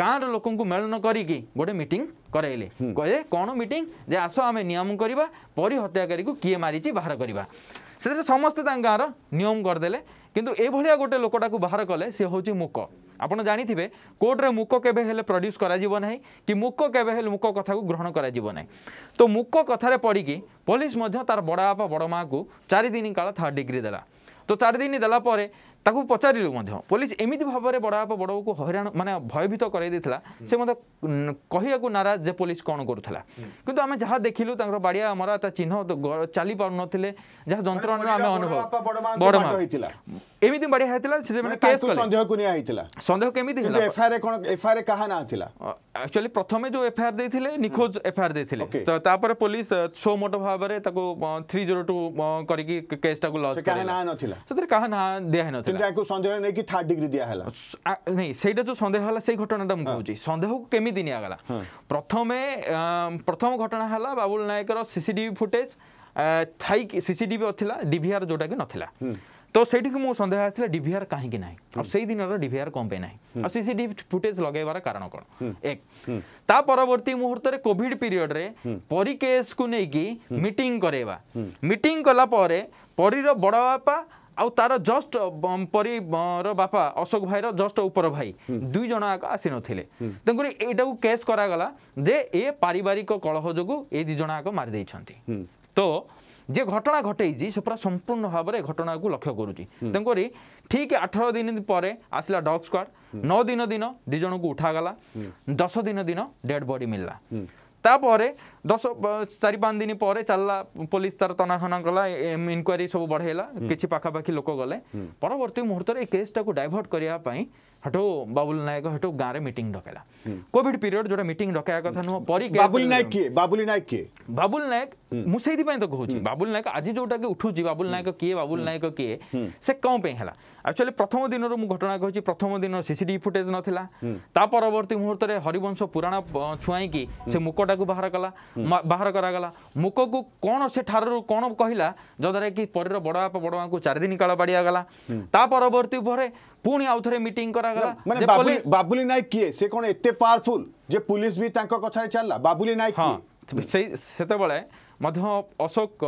ଗାଁର ଲୋକଙ୍କୁ ମେଳନ କରିକି ଗୋଟେ ମିଟିଂ କରାଇଲେ କହିଲେ କ'ଣ ମିଟିଂ ଯେ ଆସ ଆମେ ନିୟମ କରିବା ପରି ହତ୍ୟାକାରୀକୁ କିଏ ମାରିଛି ବାହାର କରିବା ସେଥିରେ ସମସ୍ତେ ତାଙ୍କ ଗାଁର ନିୟମ କରିଦେଲେ କିନ୍ତୁ ଏଭଳିଆ ଗୋଟେ ଲୋକଟାକୁ ବାହାର କଲେ ସେ ହେଉଛି ମୁକ ଆପଣ ଜାଣିଥିବେ କୋର୍ଟରେ ମୁକ କେବେ ହେଲେ ପ୍ରଡ୍ୟୁସ୍ କରାଯିବ ନାହିଁ କି ମୁକ କେବେ ହେଲେ ମୁକ କଥାକୁ ଗ୍ରହଣ କରାଯିବ ନାହିଁ ତ ମୁକ କଥାରେ ପଡ଼ିକି ପୋଲିସ ମଧ୍ୟ ତାର ବଡ଼ବାପା ବଡ଼ମାଆକୁ ଚାରିଦିନ କାଳ ଥାର୍ଡ଼ ଡିଗ୍ରୀ ଦେଲା ତ ଚାରିଦିନ ଦେଲା ପରେ ତାକୁ ପଚାରିଲୁ ମଧ୍ୟ ପୋଲିସ ଏମିତି ଭାବରେ ବଡ଼ବାପା ବଡ଼ବୋଉକୁ ହଇରାଣ ମାନେ ଭୟଭୀତ କରାଇ ଦେଇଥିଲା ସେ ମଧ୍ୟ କହିବାକୁ ନାରାଜ ଯେ ପୋଲିସ କ'ଣ କରୁଥିଲା କିନ୍ତୁ ଆମେ ଯାହା ଦେଖିଲୁ ତାଙ୍କର ବାଡ଼ିଆ ଅମରା ତା ଚିହ୍ନ ଚାଲି ପାରୁନଥିଲେ ଯାହା ଯନ୍ତ୍ରଣା ଆମେ ଅନୁଭବ ବଡ଼ମା ଏମିତି ବଢ଼ିଆ ହେଇଥିଲା ସେମାନେ କେସ୍ ସନ୍ଦେହକୁ ନିଆ ହେଇଥିଲା ସନ୍ଦେହ କେମିତି ହେଲା ଏଫଆଇଆର କ'ଣ ଏଫଆଇଆର କାହା ନାଁ ଥିଲା ଆକ୍ଚୁଆଲି ପ୍ରଥମେ ଯେଉଁ ଏଫଆଇଆର ଦେଇଥିଲେ ନିଖୋଜ ଏଫଆଇଆର ଦେଇଥିଲେ ତ ତାପରେ ପୋଲିସ ଛୋ ମୋଟ ଭାବରେ ତାକୁ ଥ୍ରୀ ଜିରୋ ଟୁ କରିକି କେସ୍ଟାକୁ ଲଞ୍ଚ କାହା ନାଁ ନଥିଲା ସେଥିରେ କାହା ନାଁ ଦିଆ ହେଇନଥିଲା ତାକୁ ସନ୍ଦେହ ନେଇକି ଥାର୍ଡ ଡିଗ୍ରୀ ଦିଆ ହେଲା ନାଇଁ ସେଇଟା ଯେଉଁ ସନ୍ଦେହ ହେଲା ସେଇ ଘଟଣାଟା ମୁଁ କହୁଛି ସନ୍ଦେହକୁ କେମିତି ନିଆଗଲା ପ୍ରଥମେ ପ୍ରଥମ ଘଟଣା ହେଲା ବାବୁଲ ନାୟକର ସିସିଟିଭି ଫୁଟେଜ ଥାଇକି ସିସିଟିଭି ଥିଲା ଯୋଉଟା କି ନଥିଲା তো সেইটিকে মো সন্দেহ আসলে ডিভিআর কাহিঁকি না আর সেই দিনর ডিভিআর কম পাই না আর সিসিটিভি ফুটেজ লগাইবার কারণ কোণ এক তা পরবর্তী মুহূর্তে কোভিড পিরিয়ডরে পরী কেসকু নেইকি মিটিং করাইবা মিটিং কলা পরে পরীর বড় বাপা ଆଉ ତାର ଜଷ୍ଟ ପରୀର ବାପା ଅଶୋକ ଭାଇର ଜଷ୍ଟ ଉପର ଭାଇ ଦୁଇ ଜଣ ଯାକ ଆସିନଥିଲେ ତେଣୁକରି ଏଇଟାକୁ କେସ୍ କରାଗଲା ଯେ ଏ ପାରିବାରିକ କଳହ ଯୋଗୁଁ ଏ ଦୁଇ ଜଣ ଯାକ ମାରିଦେଇଛନ୍ତି ତ যে ঘটনা ঘটেইছি সে পুরা সম্পূর্ণ ভাবে ঘটনাকে লক্ষ্য করুছি তেমকরি ঠিক আঠর দিন পরে আসলা ডগ স্কোয়াড ন দিন দিন দুই জনক উঠাগলা দশ দিন দিন ডেড বডি মিললা তাপরে দশ চারি পাঁচ দিন পরে চাললা পুলিশ তার তনাখনা কলা ইনকোয়ারি সব বড়াইলা কিছু পাখাপাখি লোক গলে পরবর্তী মুহূর্তে এই কেসটাকে ডাইভর্ট করা ହେଠୁ ବାବୁଲ ନାୟକ ହେଠୁ ଗାଁରେ ମିଟିଂ ଡକେଇଲା କୋଭିଡ ପିରିୟଡ ଯୋଉଟା ମିଟିଂ ଡକେଇବା କଥା ନୁହଁ ପରି ବାବୁଲ ନାୟକ କିଏ ବାବୁଲି ନାୟକ କିଏ ବାବୁଲ ନାୟକ ମୁଁ ସେଇଥିପାଇଁ ତ କହୁଛି ବାବୁଲ ନାୟକ ଆଜି ଯୋଉଟାକି ଉଠୁଛି ବାବୁଲ ନାୟକ କିଏ ବାବୁଲ ନାୟକ କିଏ ସେ କ'ଣ ପାଇଁ ହେଲା ଆକ୍ଚୁଆଲି ପ୍ରଥମ ଦିନରୁ ମୁଁ ଘଟଣା କହୁଛି ପ୍ରଥମ ଦିନ ସିସିଟିଭି ଫୁଟେଜ ନଥିଲା ତା ପରବର୍ତ୍ତୀ ମୁହୂର୍ତ୍ତରେ ହରିବଂଶ ପୁରାଣ ଛୁଆଇକି ସେ ମୁକଟାକୁ ବାହାର କଲା ବାହାର କରାଗଲା ମୁକକୁ କ'ଣ ସେ ଠାରରୁ କ'ଣ କହିଲା ଯଦ୍ୱାରା କି ପରୀର ବଡ଼ ବାପା ବଡ଼ ମାଆଙ୍କୁ ଚାରିଦିନ କାଳ ବାଡ଼ିଆଗଲା ତା ପରବର୍ତ୍ତୀ ପରେ ପୁଣି ଆଉଥରେ ମିଟିଂ କରା କରାଗଲା ମାନେ ବାବୁଲି ନାୟକ କିଏ ସେ କ'ଣ ଏତେ ପାୱାରଫୁଲ୍ ଯେ ପୁଲିସ ବି ତାଙ୍କ କଥାରେ ଚାଲିଲା ବାବୁଲି ନାୟକ ହଁ ସେଇ ସେତେବେଳେ ମଧ୍ୟ ଅଶୋକ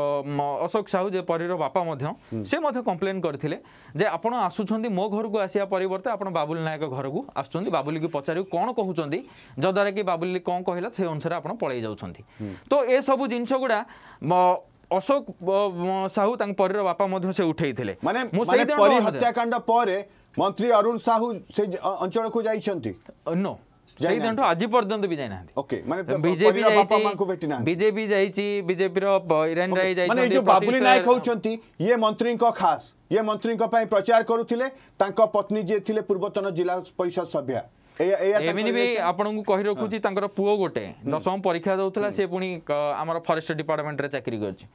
ଅଶୋକ ସାହୁ ଯେ ପରୀର ବାପା ମଧ୍ୟ ସେ ମଧ୍ୟ କମ୍ପ୍ଲେନ୍ କରିଥିଲେ ଯେ ଆପଣ ଆସୁଛନ୍ତି ମୋ ଘରକୁ ଆସିବା ପରିବର୍ତ୍ତେ ଆପଣ ବାବୁଲି ନାୟକ ଘରକୁ ଆସୁଛନ୍ତି ବାବୁଲିକୁ ପଚାରିବୁ କ'ଣ କହୁଛନ୍ତି ଯଦ୍ୱାରା କି ବାବୁଲି କ'ଣ କହିଲା ସେ ଅନୁସାରେ ଆପଣ ପଳେଇ ଯାଉଛନ୍ତି ତ ଏସବୁ ଜିନିଷ ଗୁଡ଼ା ଅଶୋକ ସାହୁ ତାଙ୍କ ପରୀର ବାପା ମଧ୍ୟ ସେ ଉଠେଇଥିଲେ ମାନେ ମୁଁ ସେଇଦିନ ହତ୍ୟାକାଣ୍ଡ ପରେ ମନ୍ତ୍ରୀ ଅରୁଣ ସାହୁ ସେ ଅଞ୍ଚଳକୁ ଯାଇଛନ୍ତି ନୋ ସେହି ଦିନଠୁ ଆଜି ପର୍ଯ୍ୟନ୍ତ ବି ଯାଇନାହାନ୍ତି ଓକେ ମାନେ ବିଜେପି ଯାଇଛି ବିଜେପି ଯାଇଛି ବିଜେପିର ଇରାନ ରାଇ ଯାଇଛି ମାନେ ଯୋଉ ବାବୁଲି ନାୟକ ହଉଛନ୍ତି ଇଏ ମନ୍ତ୍ରୀଙ୍କ ଖାସ ଇଏ ମନ୍ତ୍ରୀଙ୍କ ପାଇଁ ପ୍ରଚାର କରୁଥିଲେ ତାଙ୍କ ପତ୍ନୀ ଯିଏ ଥିଲେ ପୂର୍ବତନ ଜିଲ୍ଲା ପରିଷଦ ସଭ୍ୟା ଏମିତି ବି ଆପଣଙ୍କୁ କହି ରଖୁଛି ତାଙ୍କର ପୁଅ ଗୋଟେ ଦଶମ ପରୀକ୍ଷା ଦେଉଥିଲା ସେ ପୁଣି ଆମର ଫରେଷ୍ଟ ଡିପାର୍ଟମେଣ୍ଟରେ ଚାକିରି କରିଛି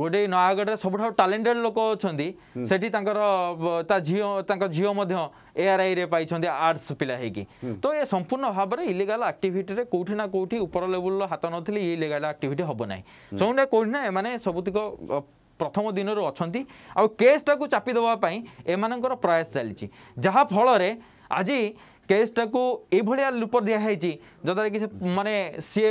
ଗୋଟେ ନୟାଗଡ଼ରେ ସବୁଠାରୁ ଟ୍ୟାଲେଣ୍ଟେଡ଼ ଲୋକ ଅଛନ୍ତି ସେଠି ତାଙ୍କର ତା ଝିଅ ତାଙ୍କ ଝିଅ ମଧ୍ୟ ଏଆର୍ଆଇରେ ପାଇଛନ୍ତି ଆର୍ଟ୍ସ ପିଲା ହେଇକି ତ ଏ ସମ୍ପୂର୍ଣ୍ଣ ଭାବରେ ଇଲିଗାଲ ଆକ୍ଟିଭିଟିରେ କେଉଁଠି ନା କେଉଁଠି ଉପର ଲେବୁଲ୍ର ହାତ ନଥିଲେ ଏ ଇଲିଗାଲ ଆକ୍ଟିଭିଟି ହେବ ନାହିଁ ସବୁଠି କେଉଁଠି ନା ଏମାନେ ସବୁତିକ ପ୍ରଥମ ଦିନରୁ ଅଛନ୍ତି ଆଉ କେସ୍ଟାକୁ ଚାପି ଦେବା ପାଇଁ ଏମାନଙ୍କର ପ୍ରୟାସ ଚାଲିଛି ଯାହାଫଳରେ ଆଜି କେସ୍ଟାକୁ ଏଇଭଳିଆ ଲୁପ ଦିଆହେଇଛି ଯଦ୍ୱାରା କି ସେ ମାନେ ସିଏ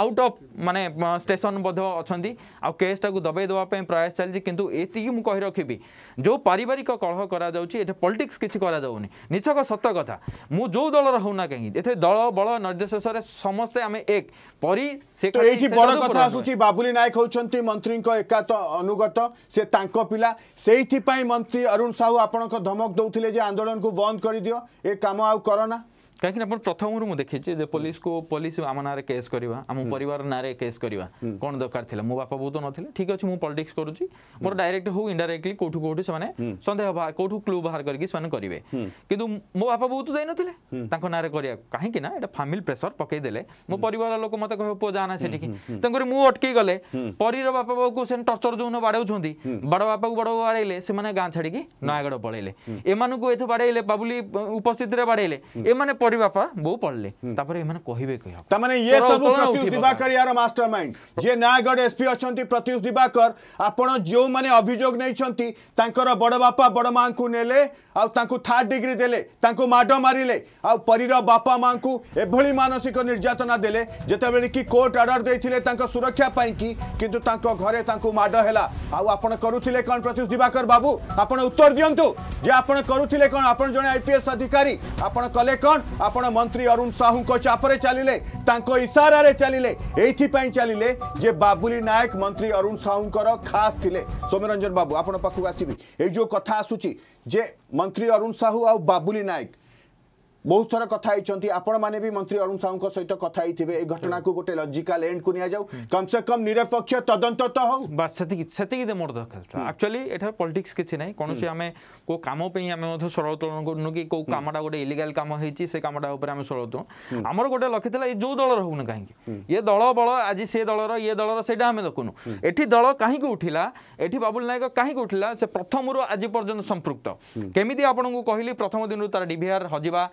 আউট অফ মানে স্টেশন বোধ অছந்தி আ কেএস টা কো দবাই দওয়া পই প্রয়াস চালি কিন্তু এতি কি মু কহি রাখিবি যে পারিবারিক কলহ করা যাওচি এটা পলটিক্স কিচি করা যাওনি নিছক সত কথা মু জো দলৰ হো না কহি যেতে দল বলৰ নিৰদেশৰে সমস্থে আমি এক পৰি সেইটি বড় কথা সূচি বাবুলি নায়ক হৈছন্তি মন্ত্রীক একাত অনুগত সে তাংক পিলা সেইটি পই মন্ত্রী অরুণ সাহু আপোনক ধমক দৌতিলে যে আন্দোলন কো বন্ধ কৰি দিও এ কাম আৰু করোনা कहाँक प्रथम पुलिस देखिन्छ पोलिस आम ठीक गर् मु त निक अब पलिक्स गरु म डाइरेक्ट हौ इन्डा सन्देह बाह्रे मोहु जाँदै गरेको काहीँक फ्यामिली प्रेसर मो म लोक मत कह जाना से मटकि परी र बापो टर्चर जो न बाढाउँछ गाँ छो नयाँ पढाइले एउटा बाडैले बाबु उपस्थितिले बाढैले करी बापा बो पढ़ले तापर ए माने कहिबे कह त माने ये सब प्रत्युष दिबाकर यार मास्टरमाइंड जे नयागढ़ एसपी अछंती प्रत्युष दिबाकर आपण जो माने अभिजोग नै छंती तांकर बड बापा बड मां को नेले आ तांकु थर्ड डिग्री देले तांकु माडो मारिले आ परिर बापा मां को एभली निर्यातना सुरक्षा पाई बाबू उत्तर दियंतु जे ଆପଣ ମନ୍ତ୍ରୀ ଅରୁଣ ସାହୁଙ୍କ ଚାପରେ ଚାଲିଲେ ତାଙ୍କ ଇସାରାରେ ଚାଲିଲେ ଏଇଥିପାଇଁ ଚାଲିଲେ ଯେ ବାବୁଲି ନାୟକ ମନ୍ତ୍ରୀ ଅରୁଣ ସାହୁଙ୍କର ଖାସ୍ ଥିଲେ ସୌମ୍ୟରଞ୍ଜନ ବାବୁ ଆପଣ ପାଖକୁ ଆସିବି ଏଇ ଯେଉଁ କଥା ଆସୁଛି ଯେ ମନ୍ତ୍ରୀ ଅରୁଣ ସାହୁ ଆଉ ବାବୁଲି ନାୟକ ବହୁତ ଥର କଥା ହେଇଛନ୍ତି ଆପଣମାନେ ବି ମନ୍ତ୍ରୀ ଅରୁଣ ସାହୁଙ୍କ ସହିତ କଥା ହେଇଥିବେ ଏ ଘଟଣାକୁ ଗୋଟେ ଲଜିକାଲ ଏଣ୍ଡକୁ ନିଆଯାଉ କମ୍ ସେ କମ୍ ନିରପେକ୍ଷ ତଦନ୍ତ ତ ହଉ ବାସ୍ ସେତିକି ସେତିକି ତ ମୋର ଦରକାର ଥିଲା ଆକ୍ଚୁଆଲି ଏଠାରେ ପଲିଟିକ୍ସ କିଛି ନାହିଁ କୌଣସି ଆମେ କେଉଁ କାମ ପାଇଁ ଆମେ ମଧ୍ୟ ସ୍ୱର ଉତ୍ତୋଳନ କରୁନୁ କି କେଉଁ କାମଟା ଗୋଟେ ଇଲିଗାଲ କାମ ହେଇଛି ସେ କାମଟା ଉପରେ ଆମେ ସ୍ୱର ଉତ୍ତୋଳନ ଆମର ଗୋଟେ ଲକ୍ଷ୍ୟ ଥିଲା ଏ ଯେଉଁ ଦଳର ହଉନି କାହିଁକି ଏ ଦଳ ବଳ ଆଜି ସେ ଦଳର ଇଏ ଦଳର ସେଇଟା ଆମେ ଦେଖୁନୁ ଏଠି ଦଳ କାହିଁକି ଉଠିଲା ଏଠି ବାବୁଲ ନାୟକ କାହିଁକି ଉଠିଲା ସେ ପ୍ରଥମରୁ ଆଜି ପର୍ଯ୍ୟନ୍ତ ସମ୍ପୃକ୍ତ କେମିତି ଆପଣଙ୍କୁ କହିଲି ପ୍ରଥମ ଦିନରୁ ତାର ଡିଭିଆର୍ ହଜିବା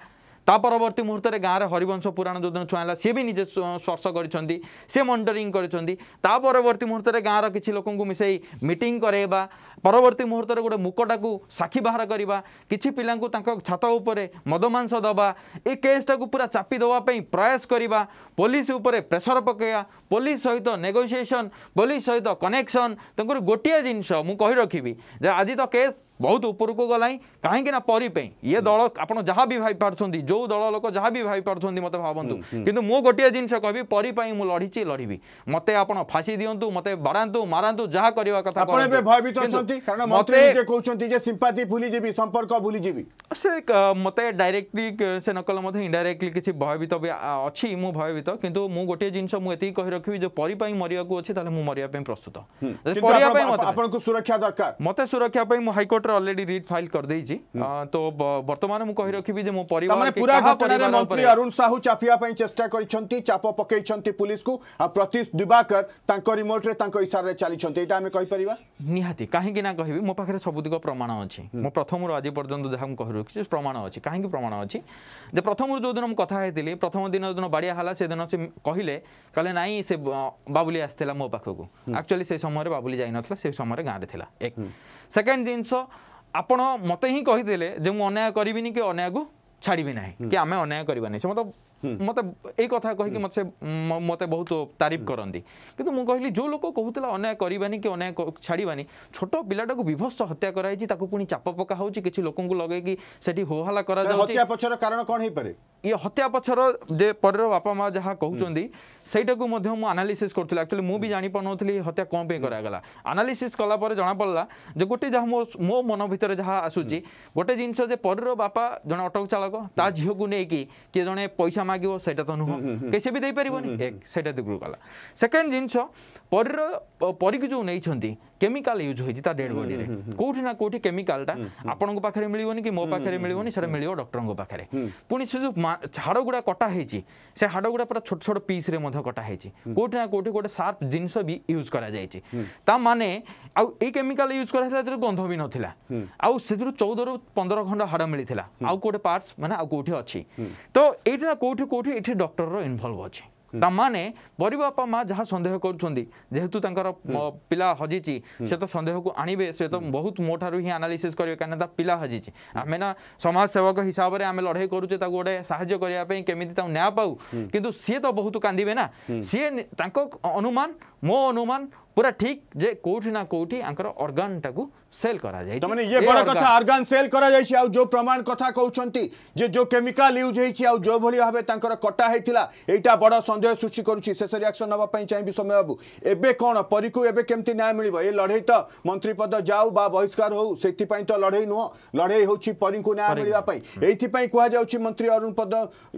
ତା ପରବର୍ତ୍ତୀ ମୁହୂର୍ତ୍ତରେ ଗାଁରେ ହରିବଂଶ ପୁରାଣ ଯେଉଁଦିନ ଛୁଆଁଲା ସିଏ ବି ନିଜେ ସ୍ପର୍ଶ କରିଛନ୍ତି ସେ ମନିଟରିଂ କରିଛନ୍ତି ତା ପରବର୍ତ୍ତୀ ମୁହୂର୍ତ୍ତରେ ଗାଁର କିଛି ଲୋକଙ୍କୁ ମିଶାଇ ମିଟିଂ କରାଇବା ପରବର୍ତ୍ତୀ ମୁହୂର୍ତ୍ତରେ ଗୋଟେ ମୁକଟାକୁ ସାକ୍ଷୀ ବାହାର କରିବା କିଛି ପିଲାଙ୍କୁ ତାଙ୍କ ଛାତ ଉପରେ ମଦମାଂସ ଦେବା ଏ କେସ୍ଟାକୁ ପୁରା ଚାପି ଦେବା ପାଇଁ ପ୍ରୟାସ କରିବା ପୋଲିସ ଉପରେ ପ୍ରେସର ପକାଇବା ପୋଲିସ ସହିତ ନେଗୋସିଏସନ୍ ପୋଲିସ ସହିତ କନେକ୍ସନ୍ ତାଙ୍କର ଗୋଟିଏ ଜିନିଷ ମୁଁ କହି ରଖିବି ଯେ ଆଜି ତ କେସ୍ ବହୁତ ଉପରକୁ ଗଲାଣି କାହିଁକି ନା ପରି ପାଇଁ ଇଏ ଦଳ ଆପଣ ଯାହା ବି ଭାବିପାରୁଛନ୍ତି ଯେଉଁ ଯେଉଁ ଦଳ ଲୋକ ଯାହା ବି ଭାବିପାରୁଛନ୍ତି ମୋତେ ଭାବନ୍ତୁ କିନ୍ତୁ ମୁଁ ଗୋଟିଏ ଜିନିଷ କହିବି ପରି ପାଇଁ ମୁଁ ଲଢ଼ିଛି ଲଢ଼ିବି ମୋତେ ଆପଣ ଫାଶୀ ଦିଅନ୍ତୁ ମୋତେ ବାଡ଼ାନ୍ତୁ ମାରନ୍ତୁ ଯାହା କରିବା କଥା ଆପଣ ଏବେ ଭୟଭୀତ ଅଛନ୍ତି କାରଣ ମନ୍ତ୍ରୀ କହୁଛନ୍ତି ଯେ ସିମ୍ପାଥି ଭୁଲିଯିବି ସମ୍ପର୍କ ଭୁଲିଯିବି ସେ ମୋତେ ଡାଇରେକ୍ଟଲି ସେ ନକଲେ ମଧ୍ୟ ଇଣ୍ଡାଇରେକ୍ଟଲି କିଛି ଭୟଭୀତ ବି ଅଛି ମୁଁ ଭୟଭୀତ କିନ୍ତୁ ମୁଁ ଗୋଟିଏ ଜିନିଷ ମୁଁ ଏତିକି କହି ରଖିବି ଯେ ପରି ପାଇଁ ମରିବାକୁ ଅଛି ତାହେଲେ ମୁଁ ମରିବା ପାଇଁ ପ୍ରସ୍ତୁତ ପରିବା ପାଇଁ ଆପଣଙ୍କୁ ସୁରକ୍ଷା ଦରକାର ମୋତେ ସୁରକ୍ଷା ପାଇଁ ମୁଁ ହାଇକୋର୍ଟରେ ଅଲରେଡି ରିଟ୍ ଫାଇଲ୍ କରିଦେଇଛି ତ ବର୍ତ୍ତମାନ ମୁଁ କହି ରଖିବି ଯେ ମୋ ପରିବାର पूरा घटन में मंत्री अरुण साहू चापिया चेस्टा करप पकई पुलिस को प्रतीश दिवाकर रिमोट्रे इशारे चली आम कहीपर निहाती कहीं कह मो पाखे सबुदिक प्रमाण अच्छी मो प्रथम आज पर्यटन जहाँ कही प्रमाण अच्छी कहीं प्रमाण अच्छी যে প্রথম যেদিন মু কথা হয়েছিলি প্রথম দিন যেদিন বাড়িয়া হলা সেদিন সে কহিলে কলে নাই সে বাবুলি আসছিল মো পাখকু আকচুয়ালি সেই সময় বাবুলি যাই নথিলা সেই সময় গাঁরে লা এক সেকেন্ড জিনিস আপন মতো হি কহিলে যে মু অন্যায় করবিনি কি অন্যায়কু ଛାଡ଼ିବି ନାହିଁ କି ଆମେ ଅନ୍ୟାୟ କରିବା ନାହିଁ ସେ ମୋତେ ମୋତେ ଏଇ କଥା କହିକି ମୋତେ ମୋତେ ବହୁତ ତାରିଫ କରନ୍ତି କିନ୍ତୁ ମୁଁ କହିଲି ଯେଉଁ ଲୋକ କହୁଥିଲା ଅନ୍ୟାୟ କରିବାନି କି ଅନ୍ୟାୟ ଛାଡ଼ିବାନି ଛୋଟ ପିଲାଟାକୁ ବିଭତ୍ସ ହତ୍ୟା କରାଯାଇଛି ତାକୁ ପୁଣି ଚାପ ପକା ହେଉଛି କିଛି ଲୋକଙ୍କୁ ଲଗେଇକି ସେଠି ହୋହାଲା କରାଯାଉଛି ହତ୍ୟା ପଛର କାରଣ କ'ଣ ହେଇପାରେ ଇଏ ହତ୍ୟା ପଛର ଯେ ପରର ବାପା ମା ଯାହା କହୁଛନ୍ତି ସେଇଟାକୁ ମଧ୍ୟ ମୁଁ ଆନାଲିସିସ୍ କରୁଥିଲି ଆକ୍ଚୁଆଲି ମୁଁ ବି ଜାଣିପାରୁନଥିଲି ହତ୍ୟା କ'ଣ ପାଇଁ କରାଗଲା ଆନାଲିସିସ୍ କଲା ପରେ ଜଣାପଡ଼ିଲା ଯେ ଗୋଟେ ଯାହା ମୋ ମୋ ମନ ଭିତରେ ଯାହା ଆସୁଛି ଗୋଟେ ଜିନିଷ ଯେ ପରର ବାପା ଜଣେ ଅଟୋ ଚାଳକ ତା ଝିଅକୁ ନେଇକି କିଏ ଜଣେ ପଇସା ମାଗିବ ସେଇଟା ତ ନୁହଁ କେହି ସେ ବି ଦେଇପାରିବନି ଏକ ସେଇଟା ଦିଗରୁ ଗଲା ସେକେଣ୍ଡ ଜିନିଷ ପରୀର ପରୀକୁ ଯେଉଁ ନେଇଛନ୍ତି କେମିକାଲ ୟୁଜ୍ ହୋଇଛି ତା ଡେଡ୍ ବଡିରେ କୋଉଠି ନା କୋଉଠି କେମିକାଲଟା ଆପଣଙ୍କ ପାଖରେ ମିଳିବନି କି ମୋ ପାଖରେ ମିଳିବନି ସେଟା ମିଳିବ ଡକ୍ଟରଙ୍କ ପାଖରେ ପୁଣି ସେ ଯୋଉ ହାଡ଼ ଗୁଡ଼ା କଟା ହେଇଛି ସେ ହାଡ଼ ଗୁଡ଼ା ପୁରା ଛୋଟ ଛୋଟ ପିସ୍ରେ ମଧ୍ୟ କଟା ହେଇଛି କୋଉଠି ନା କୋଉଠି ଗୋଟେ ସାର୍ପ ଜିନିଷ ବି ୟୁଜ୍ କରାଯାଇଛି ତା ମାନେ ଆଉ ଏଇ କେମିକାଲ ୟୁଜ୍ କରାହେଇଥିଲା ସେଥିରେ ଗନ୍ଧ ବି ନଥିଲା ଆଉ ସେଥିରୁ ଚଉଦରୁ ପନ୍ଦର ଖଣ୍ଡ ହାଡ଼ ମିଳିଥିଲା ଆଉ କୋଉଠି ପାର୍ଟସ୍ ମାନେ ଆଉ କୋଉଠି ଅଛି ତ ଏଇଟା ନା କୋଉଠି କୋଉଠି ଏଠି ଡକ୍ଟରର ଇନଭଲ୍ଭ ଅଛି ତାମାନେ ବରି ବାପା ମା ଯାହା ସନ୍ଦେହ କରୁଛନ୍ତି ଯେହେତୁ ତାଙ୍କର ପିଲା ହଜିଛି ସେ ତ ସନ୍ଦେହକୁ ଆଣିବେ ସେ ତ ବହୁତ ମୋ ଠାରୁ ହିଁ ଆନାଲିସିସ୍ କରିବେ କାହିଁକିନା ତା ପିଲା ହଜିଛି ଆମେ ନା ସମାଜ ସେବକ ହିସାବରେ ଆମେ ଲଢ଼େଇ କରୁଛେ ତାକୁ ଗୋଟେ ସାହାଯ୍ୟ କରିବା ପାଇଁ କେମିତି ତାକୁ ନ୍ୟାୟ ପାଉ କିନ୍ତୁ ସିଏ ତ ବହୁତ କାନ୍ଦିବେ ନା ସିଏ ତାଙ୍କ ଅନୁମାନ मो अनुमान पूरा ठीक जे कोठी ना कोठी अंकर ऑर्गन टाकु सेल करा जाय तमने ये बड़ा कथा ऑर्गन सेल करा जाय छि आ जो प्रमाण कथा कहउछंती जे जो केमिकल यूज हे छि आ जो भली हाबे तांकर कटा हेतिला एटा बड़ा संदेह सृष्टि करू छि शेष रिएक्शन नबा पई चाहि बि समय बाबू एबे कोन परिकु एबे केमती न्याय मिलबो ए लढै त मंत्री पद जाऊ बा बहिष्कार हो सेति पई त लढै नो लढै होछि परिकु न्याय मिलबा पई एति पई कोहा जाउ छि मंत्री अरुण पद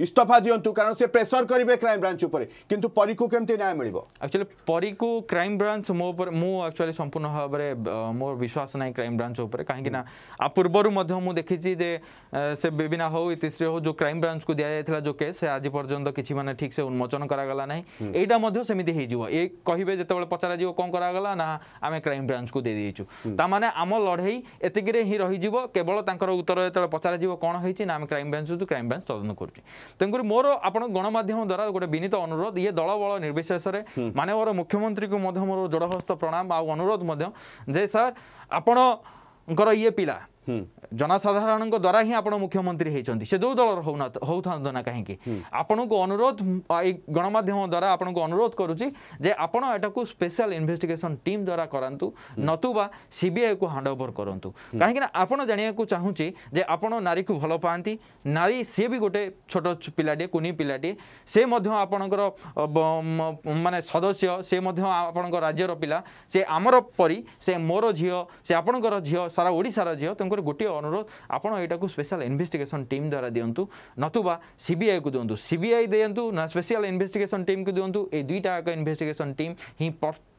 इस्तफा दियंतु कारण से प्रेशर करिवे क्राइम ब्रांच उपर किंतु परिकु केमती न्याय मिलबो एक्चुअली परि को क्राइम ब्रांच मो ମୁଁ ଆକ୍ଚୁଆଲି ସମ୍ପୂର୍ଣ୍ଣ ଭାବରେ ମୋର ବିଶ୍ୱାସ ନାହିଁ କ୍ରାଇମ୍ ବ୍ରାଞ୍ଚ ଉପରେ କାହିଁକିନା ଆ ପୂର୍ବରୁ ମଧ୍ୟ ମୁଁ ଦେଖିଛି ଯେ ସେ ବେବିନା ହଉ ଇତିଶ୍ରୀ ହଉ ଯେଉଁ କ୍ରାଇମ୍ ବ୍ରାଞ୍ଚକୁ ଦିଆଯାଇଥିଲା ଯେଉଁ କେସ୍ ସେ ଆଜି ପର୍ଯ୍ୟନ୍ତ କିଛି ମାନେ ଠିକ୍ ସେ ଉନ୍ମୋଚନ କରାଗଲା ନାହିଁ ଏଇଟା ମଧ୍ୟ ସେମିତି ହେଇଯିବ ଏ କହିବେ ଯେତେବେଳେ ପଚରାଯିବ କ'ଣ କରାଗଲା ନା ଆମେ କ୍ରାଇମ୍ ବ୍ରାଞ୍ଚକୁ ଦେଇଦେଇଛୁ ତାମାନେ ଆମ ଲଢ଼େଇ ଏତିକିରେ ହିଁ ରହିଯିବ କେବଳ ତାଙ୍କର ଉତ୍ତର ଯେତେବେଳେ ପଚରାଯିବ କ'ଣ ହେଇଛି ନା ଆମେ କ୍ରାଇମ୍ ବ୍ରାଞ୍ଚକୁ କ୍ରାଇମ୍ ବ୍ରାଞ୍ଚ ତଦନ୍ତ କରୁଛି ତେଣୁକରି ମୋର ଆପଣ ଗଣମାଧ୍ୟମ ଦ୍ୱାରା ଗୋଟେ ବିନୀତ ଅନୁରୋଧ ଇଏ ଦଳବଳ ନିର୍ବିଶେଷରେ ମାନ୍ୟବର ମୁଖ୍ୟମନ୍ତ୍ରୀ ମୁଖ୍ୟମନ୍ତ୍ରୀଙ୍କୁ ମଧ୍ୟ ମୋର ଯୋଡ଼ହସ୍ତ ପ୍ରଣାମ ଆଉ ଅନୁରୋଧ ମଧ୍ୟ ଯେ ସାର୍ ଆପଣଙ୍କର ଇଏ ପିଲା ଜନସାଧାରଣଙ୍କ ଦ୍ୱାରା ହିଁ ଆପଣ ମୁଖ୍ୟମନ୍ତ୍ରୀ ହେଇଛନ୍ତି ସେ ଯେଉଁ ଦଳର ହଉନା ହଉଥାନ୍ତୁ ନା କାହିଁକି ଆପଣଙ୍କୁ ଅନୁରୋଧ ଏଇ ଗଣମାଧ୍ୟମ ଦ୍ୱାରା ଆପଣଙ୍କୁ ଅନୁରୋଧ କରୁଛି ଯେ ଆପଣ ଏଟାକୁ ସ୍ପେଶାଲ ଇନଭେଷ୍ଟିଗେସନ ଟିମ୍ ଦ୍ୱାରା କରାନ୍ତୁ ନତୁବା ସିବିଆଇକୁ ହ୍ୟାଣ୍ଡ ଓଭର କରନ୍ତୁ କାହିଁକିନା ଆପଣ ଜାଣିବାକୁ ଚାହୁଁଛି ଯେ ଆପଣ ନାରୀକୁ ଭଲ ପାଆନ୍ତି ନାରୀ ସିଏ ବି ଗୋଟେ ଛୋଟ ପିଲାଟିଏ କୁନି ପିଲାଟିଏ ସେ ମଧ୍ୟ ଆପଣଙ୍କର ମାନେ ସଦସ୍ୟ ସେ ମଧ୍ୟ ଆପଣଙ୍କ ରାଜ୍ୟର ପିଲା ସେ ଆମର ପରି ସେ ମୋର ଝିଅ ସେ ଆପଣଙ୍କର ଝିଅ ସାରା ଓଡ଼ିଶାର ଝିଅ ତେଣୁ ତେଣୁକରି ଗୋଟିଏ ଅନୁରୋଧ ଆପଣ ଏଇଟାକୁ ସ୍ପେଶାଲ ଇନଭେଷ୍ଟିଗେସନ୍ ଟିମ୍ ଦ୍ୱାରା ଦିଅନ୍ତୁ ନତୁବା ସିବିଆଇକୁ ଦିଅନ୍ତୁ ସିବିଆଇ ଦିଅନ୍ତୁ ନା ସ୍ପେଶାଲ ଇନଭେଷ୍ଟିଗେସନ୍ ଟିମ୍କୁ ଦିଅନ୍ତୁ ଏଇ ଦୁଇଟା ଯାକ ଇନଭେଷ୍ଟିଗେସନ୍ ଟିମ୍ ହିଁ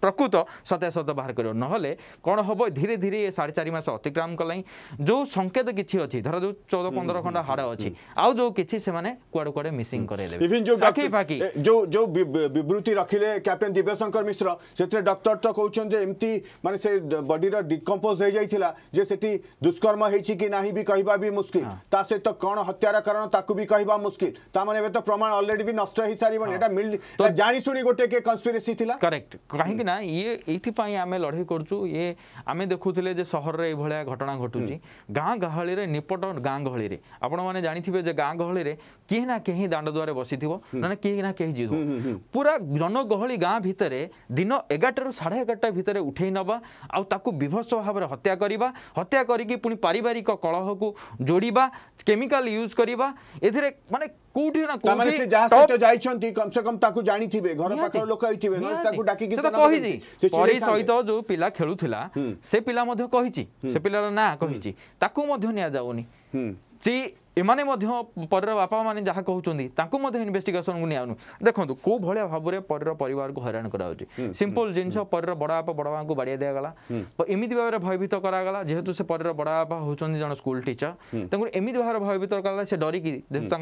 প্রকৃত সত্যাসত্য বাহার করব নহলে কোণ হব ধীরে ধীরে এ সাড়ে চারি মাস অতিক্রম কলাই যে সংকেত কিছু অছি ধর যে চৌদ পনেরো খন্ড হাড় অছি আউ যে কিছু সে কুয়াড়ে কুয়াড়ে মিসিং করে দেবে ইভিন যে ফাঁকি ফাঁকি যে যে বিবৃতি রাখিলে ক্যাপ্টেন দিব্যশঙ্কর মিশ্র সেতে ডক্টর তো কৌছেন যে এমতি মানে সে বডির ডিকম্পোজ হয়ে যাই যে সেটি দুষ্কর্ম হয়েছি কি না বি কহবা বি মুশকিল তা সহিত কোণ হত্যার কারণ তাকে বি কহবা মুশকিল তা মানে এবার তো প্রমাণ অলরেডি বি নষ্ট হয়ে সারিবনি এটা জানি শুনি গোটে কে কনস্পিরেসি লা করেক্ট কাহিঁকি ନା ଇଏ ଏଇଥିପାଇଁ ଆମେ ଲଢ଼େଇ କରୁଛୁ ଇଏ ଆମେ ଦେଖୁଥିଲେ ଯେ ସହରରେ ଏଇଭଳିଆ ଘଟଣା ଘଟୁଛି ଗାଁ ଗହଳିରେ ନିପଟ ଗାଁ ଗହଳିରେ ଆପଣମାନେ ଜାଣିଥିବେ ଯେ ଗାଁ ଗହଳିରେ କିଏ ନା କେହି ଦାଣ୍ଡ ଦୁଆରେ ବସିଥିବ ନହେଲେ କିଏ ନା କେହି ଯିବ ପୁରା ଜନଗହଳି ଗାଁ ଭିତରେ ଦିନ ଏଗାରଟାରୁ ସାଢ଼େ ଏଗାରଟା ଭିତରେ ଉଠେଇ ନେବା ଆଉ ତାକୁ ବିଭତ୍ସ ଭାବରେ ହତ୍ୟା କରିବା ହତ୍ୟା କରିକି ପୁଣି ପାରିବାରିକ କଳହକୁ ଯୋଡ଼ିବା କେମିକାଲ ୟୁଜ୍ କରିବା ଏଥିରେ ମାନେ কোউঠি না কোউঠি সে যাহা সহিত যাইছন্তি কমসে কম তাকু জানিথিবে ঘর পাখর লোক আইথিবে নয় তাকু ডাকি কি সেটা কহিছি পরি সহিত যে পিলা খেলুথিলা সে পিলা মধ্যে কহিছি সে পিলার না কহিছি তাকু মধ্যে নিয়া যাওনি জি এমানে মধ্য পরের বাপা মানে যা কুমার তাঁকু মধ্যে ইনভেস্টিগেশন নিয়ে দেখুন কেউ ভাবে ভাবে পরের পরিবার হইরাণ করা হচ্ছে সিম্পল জিনিস পরের বড় বাপা বড় মা বাড়িয়ে দিয়া গলা এমিতি ভাবে ভয়ভীত করা গলা যেহেতু সে পরের বড় বাপা হচ্ছেন জন স্কুল টিচর তাঁকু এমিতি ভাবে ভয়ভীত করা গলা সে ডরিকি যেহেতু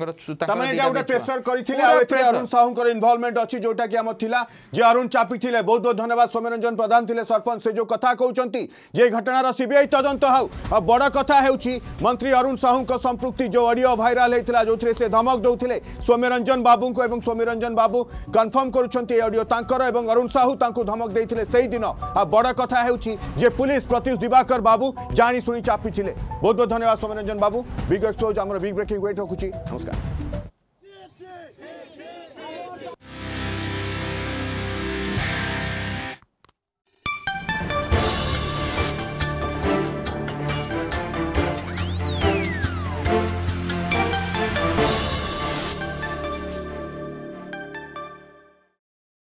ইনভলভমেন্ট অছি যোটা কি আমার থিলা যে অরুণ চাপিছিলে বহুত বহুত ধন্যবাদ সৌম্যরঞ্জন প্রধান থিলে সরপঞ্চ সে যে কথা কৌচন্তি যে ঘটনার সিবিআই তদন্ত হাউ বড় কথা মন্ত্রী অরুণ সাহুঙ্ক সম্পৃক্তি जो अडियो भाइराल होता जो थे धमक दौले सौम्यरंजन बाबू को और सौम्यरंजन बाबू कनफर्म करडियो तर अरुण साहू धमक देते से दिन आ बड़ कथा हो पुलिस प्रत्युष दिवाकर बाबू जाशु चापी थे बहुत बहुत धन्यवाद सौम्यरंजन बाबू बिग एक्सपोज आम बिग ब्रेकिंग वेट रखुच्छी नमस्कार